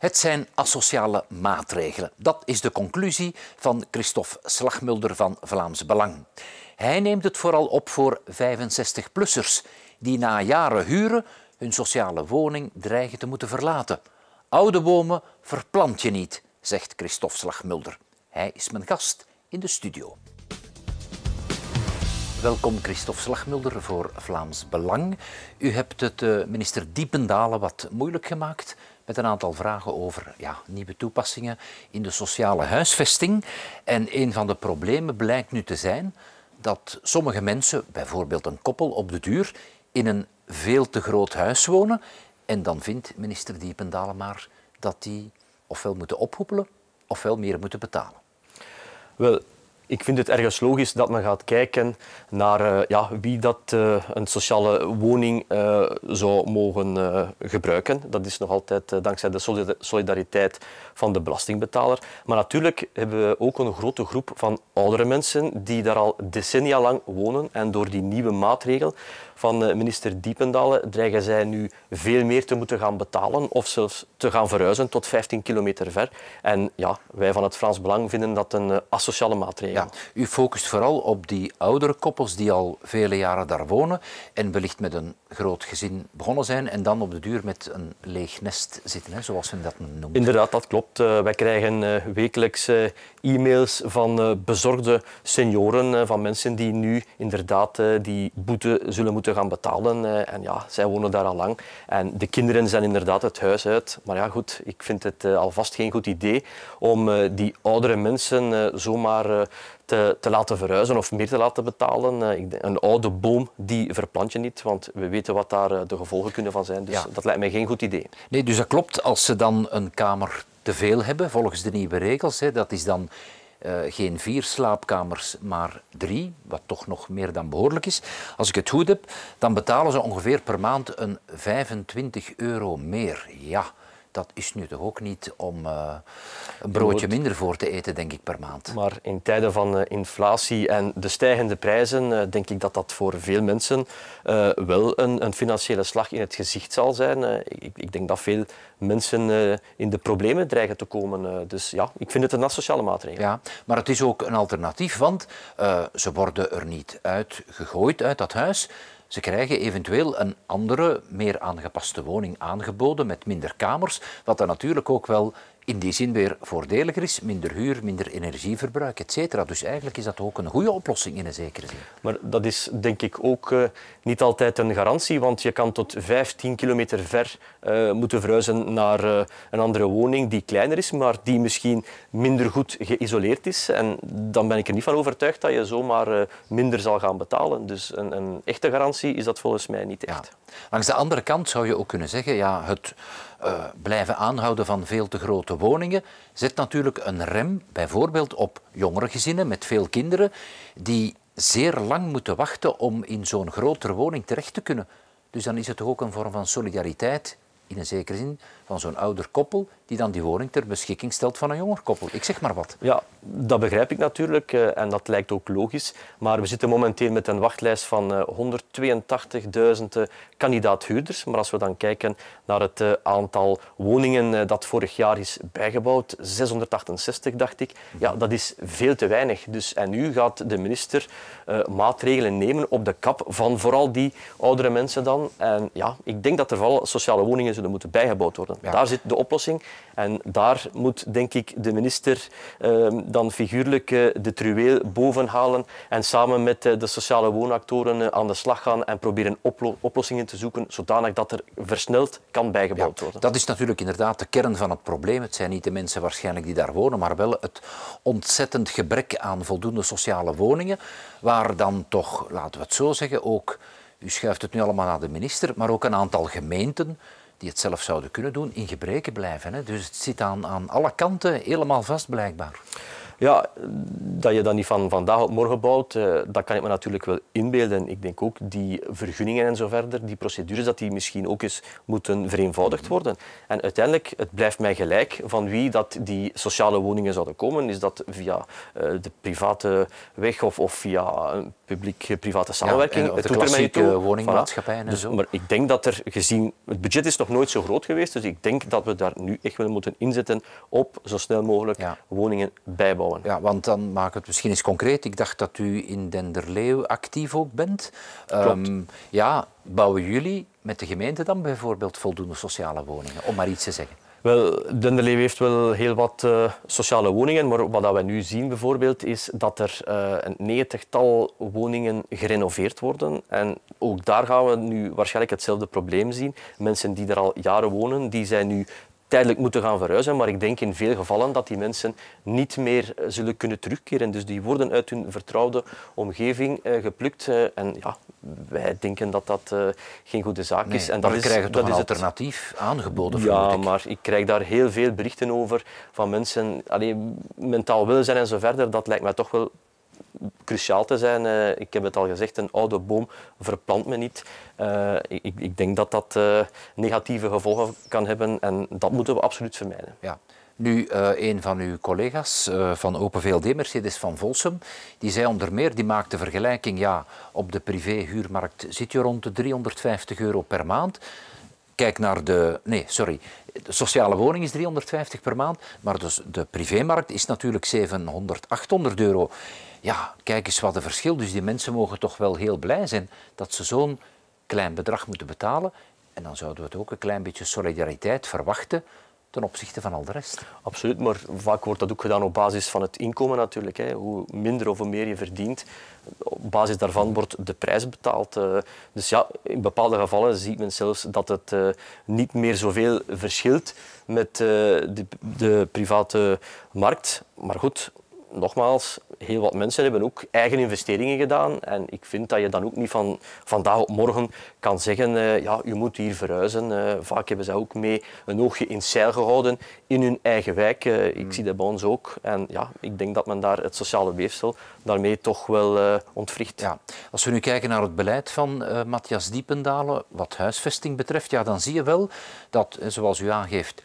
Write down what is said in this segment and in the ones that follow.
Het zijn asociale maatregelen. Dat is de conclusie van Christophe Slagmulder van Vlaams Belang. Hij neemt het vooral op voor 65-plussers die na jaren huren hun sociale woning dreigen te moeten verlaten. Oude bomen verplant je niet, zegt Christophe Slagmulder. Hij is mijn gast in de studio. Welkom Christophe Slagmulder voor Vlaams Belang. U hebt het eh, minister Diependalen wat moeilijk gemaakt met een aantal vragen over ja, nieuwe toepassingen in de sociale huisvesting. En een van de problemen blijkt nu te zijn dat sommige mensen, bijvoorbeeld een koppel op de duur, in een veel te groot huis wonen. En dan vindt minister Diependalen maar dat die ofwel moeten ophoepelen ofwel meer moeten betalen. Wel, ik vind het ergens logisch dat men gaat kijken naar eh, ja, wie dat eh, een sociale woning eh, zou mogen gebruiken. Dat is nog altijd dankzij de solidariteit van de belastingbetaler. Maar natuurlijk hebben we ook een grote groep van oudere mensen die daar al decennia lang wonen en door die nieuwe maatregel van eh, minister Diependalen dreigen zij nu veel meer te moeten gaan betalen of zelfs te gaan verhuizen tot 15 kilometer ver. En ja, wij van het Frans Belang vinden dat een eh, asociale maatregel. u focust vooral op die oudere koppels die al vele jaren daar wonen en wellicht met een groot gezin begonnen zijn en dan op de duur met een leeg nest zitten, hè, zoals men dat noemt. Inderdaad, dat klopt. Eh, wij krijgen wekelijks e-mails van bezorgde senioren, van mensen die nu inderdaad die boete zullen moeten gaan betalen. Eh, en ja, zij wonen daar al lang. En de kinderen zijn inderdaad het huis uit. Maar ja, goed, ik vind het eh, alvast geen goed idee om eh, die oudere mensen zomaar te, te, laten verhuizen of meer te laten betalen. een oude boom, die verplant je niet, want we weten wat daar de gevolgen kunnen van zijn. Dus dat lijkt mij geen goed idee. Nee, dus dat klopt. Als ze dan een kamer te veel hebben, volgens de nieuwe regels, hè, dat is dan eh, geen vier slaapkamers, maar drie, wat toch nog meer dan behoorlijk is. Als ik het goed heb, dan betalen ze ongeveer per maand een 25 euro meer. Ja, dat is nu toch ook niet om eh, een broodje minder voor te eten, denk ik, per maand. Maar in tijden van eh, inflatie en de stijgende prijzen, eh, denk ik dat dat voor veel mensen wel een, een, financiële slag in het gezicht zal zijn. Ik, ik, denk dat veel mensen in de problemen dreigen te komen. dus ja, ik vind het een asociale maatregel. Ja, maar het is ook een alternatief, want ze worden er niet uitgegooid uit dat huis. Ze krijgen eventueel een andere, meer aangepaste woning aangeboden met minder kamers, wat dan natuurlijk ook wel in die zin weer voordeliger is. Minder huur, minder energieverbruik, etc. Dus eigenlijk is dat ook een goede oplossing in een zekere zin. Maar dat is denk ik ook eh, niet altijd een garantie, want je kan tot 15 kilometer ver eh, moeten verhuizen naar eh, een andere woning die kleiner is, maar die misschien minder goed geïsoleerd is. En dan ben ik er niet van overtuigd dat je zomaar minder zal gaan betalen. Dus een, een, echte garantie is dat volgens mij niet echt. Langs de andere kant zou je ook kunnen zeggen, ja, het blijven aanhouden van veel te grote woningen zet natuurlijk een rem bijvoorbeeld op jongere gezinnen met veel kinderen die zeer lang moeten wachten om in zo'n grotere woning terecht te kunnen. Dus dan is het toch ook een vorm van solidariteit, in een zekere zin, van zo'n ouder koppel die dan die woning ter beschikking stelt van een jonger koppel. Ik zeg maar wat. Ja, dat begrijp ik natuurlijk eh, en dat lijkt ook logisch. Maar we zitten momenteel met een wachtlijst van 182.000 eh, eh, kandidaat-huurders. Maar als we dan kijken naar het aantal woningen dat vorig jaar is bijgebouwd, 668 dacht ik, ja, mhm. dat is veel te weinig. Dus, en nu gaat de minister maatregelen nemen op de kap van vooral die oudere mensen dan. En ja, ik denk dat er vooral sociale woningen zullen moeten bijgebouwd worden. Daar zit de oplossing. En daar moet, denk ik, de minister ehm, dan figuurlijk eh, de truweel bovenhalen en samen met eh, de sociale woonactoren eh, aan de slag gaan en proberen oplossingen te zoeken, zodanig dat er versneld kan bijgebouwd ja, worden. Dat is natuurlijk inderdaad de kern van het probleem. Het zijn niet de mensen waarschijnlijk die daar wonen, maar wel het ontzettend gebrek aan voldoende sociale woningen, waar dan toch, laten we het zo zeggen, ook... U schuift het nu allemaal naar de minister, maar ook een aantal gemeenten die het zelf zouden kunnen doen, in gebreken blijven. Hè? Dus het zit aan, aan alle kanten helemaal vast, blijkbaar. Ja, dat je dat niet van vandaag op morgen bouwt, eh, dat kan ik me natuurlijk wel inbeelden. Ik denk ook die vergunningen en zo verder, die procedures, dat die misschien ook eens moeten vereenvoudigd mhm. worden. En uiteindelijk, het blijft mij gelijk van wie dat die sociale woningen zouden komen. Is dat via eh, de private weg of, of via een publiek-private eh, samenwerking? het doet er mij woningmaatschappijen voilà. en dus, Maar ik denk dat er gezien... Het budget is nog nooit zo groot geweest, dus ik denk dat we daar nu echt wel moeten inzetten op zo snel mogelijk woningen bijbouwen. Ja, want dan maak het misschien eens concreet. Ik dacht dat u in Denderleeuw actief ook bent. Ehm, Klopt. ja, bouwen jullie met de gemeente dan bijvoorbeeld voldoende sociale woningen, om maar iets te zeggen? Wel, Denderleeuw heeft wel heel wat eh, sociale woningen, maar wat dat we nu zien bijvoorbeeld is dat er uh, een negentigtal woningen gerenoveerd worden. En ook daar gaan we nu waarschijnlijk hetzelfde probleem zien. Mensen die er al jaren wonen, die zijn nu tijdelijk moeten gaan verhuizen. Maar ik denk in veel gevallen dat die mensen niet meer eh, zullen kunnen terugkeren. Dus die worden uit hun vertrouwde omgeving eh, geplukt. Eh, en ja, wij denken dat dat geen goede zaak is. En dat is, krijgen dat is het alternatief aangeboden? Ja, maar ik krijg daar heel veel berichten over van mensen. Allee, mentaal zijn en zo verder, dat lijkt mij toch wel cruciaal te zijn. Eh, ik heb het al gezegd, een oude boom verplant me niet. Eh, ik, ik, denk dat dat eh, negatieve gevolgen kan hebben en dat moeten we absoluut vermijden. Ja. Nu, een van uw collega's van Open VLD, Mercedes van Volsum, die zei onder meer, die maakte vergelijking, ja, op de privéhuurmarkt zit je rond de 350 euro per maand. Kijk naar de... Nee, sorry. De sociale woning is 350 per maand, maar dus de privémarkt is natuurlijk 700, 800 euro ja, kijk eens wat een verschil. Dus die mensen mogen toch wel heel blij zijn dat ze zo'n klein bedrag moeten betalen. En dan zouden we het ook een klein beetje solidariteit verwachten ten opzichte van al de rest. Absoluut, maar vaak wordt dat ook gedaan op basis van het inkomen natuurlijk. Hè. Hoe minder of hoe meer je verdient, op basis daarvan wordt de prijs betaald. Eh. Dus ja, in bepaalde gevallen ziet men zelfs dat het eh, niet meer zoveel verschilt met eh, de, de private markt. Maar goed, nogmaals, heel wat mensen hebben ook eigen investeringen gedaan. En ik vind dat je dan ook niet van vandaag op morgen kan zeggen, uh, ja, je moet hier verhuizen. Eh, vaak hebben ze ook mee een oogje in zeil gehouden in hun eigen wijk. Eh, ik hmm. zie dat bij ons ook. En ja, ik denk dat men daar het sociale weefsel daarmee toch wel ontwricht. Ja. Als we nu kijken naar het beleid van Matthias Diependalen, wat huisvesting betreft, ja, dan zie je wel dat, zoals u aangeeft,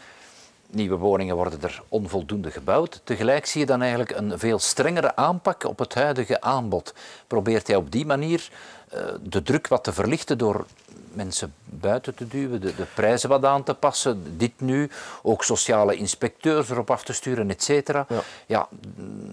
Nieuwe woningen worden er onvoldoende gebouwd. Tegelijk zie je dan eigenlijk een veel strengere aanpak op het huidige aanbod. Probeert hij op die manier eh, de druk wat te verlichten door mensen buiten te duwen, de, de prijzen wat aan te passen, dit nu, ook sociale inspecteurs erop af te sturen, et cetera. Ja, ja,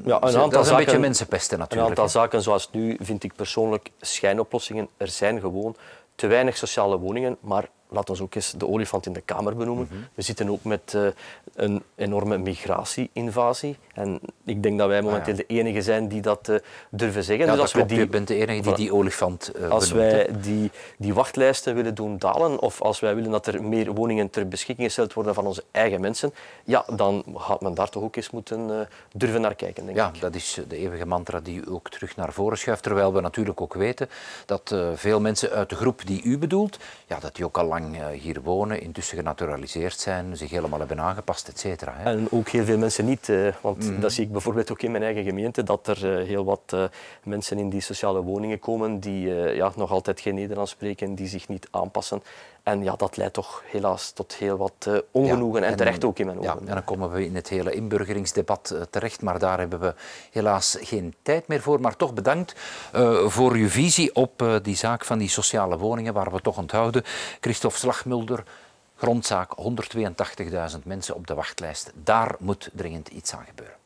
een aantal dat is een zaken, beetje mensenpesten natuurlijk. Een aantal zaken zoals nu vind ik persoonlijk schijnoplossingen. Er zijn gewoon te weinig sociale woningen, maar laat ons ook eens de olifant in de kamer benoemen. Mhm. We zitten ook met eh, een enorme migratie-invasie. En ik denk dat wij ah, momenteel de enige zijn die dat eh, durven zeggen. dus als we die, je bent de enige die die olifant uh, Als wij die, die wachtlijsten willen doen dalen, of als wij willen dat er meer woningen ter beschikking gesteld worden van onze eigen mensen, ja, dan gaat men daar toch ook eens moeten durven naar kijken, denk ik. Ja, dat is de eeuwige mantra die u ook terug naar voren schuift. Terwijl we natuurlijk ook weten dat veel mensen uit de groep die u bedoelt, ja, dat die ook al lang eh, hier wonen, intussen genaturaliseerd zijn, zich helemaal hebben aangepast, et cetera. En ook heel veel mensen niet, eh, want mhm. dat zie ik bijvoorbeeld ook in mijn eigen gemeente, dat er eh, heel wat mensen in die sociale woningen komen die ja, nog altijd geen Nederlands spreken, die zich niet aanpassen en ja, dat leidt toch helaas tot heel wat eh, ongenoegen en, terecht ook in mijn ogen. Ja, en dan komen we in het hele inburgeringsdebat eh, terecht, maar daar hebben we helaas geen tijd meer voor. Maar toch bedankt eh, voor uw visie op die zaak van die sociale woningen, waar we toch onthouden. Christophe Slagmulder, grondzaak 182.000 mensen op de wachtlijst. Daar moet dringend iets aan gebeuren.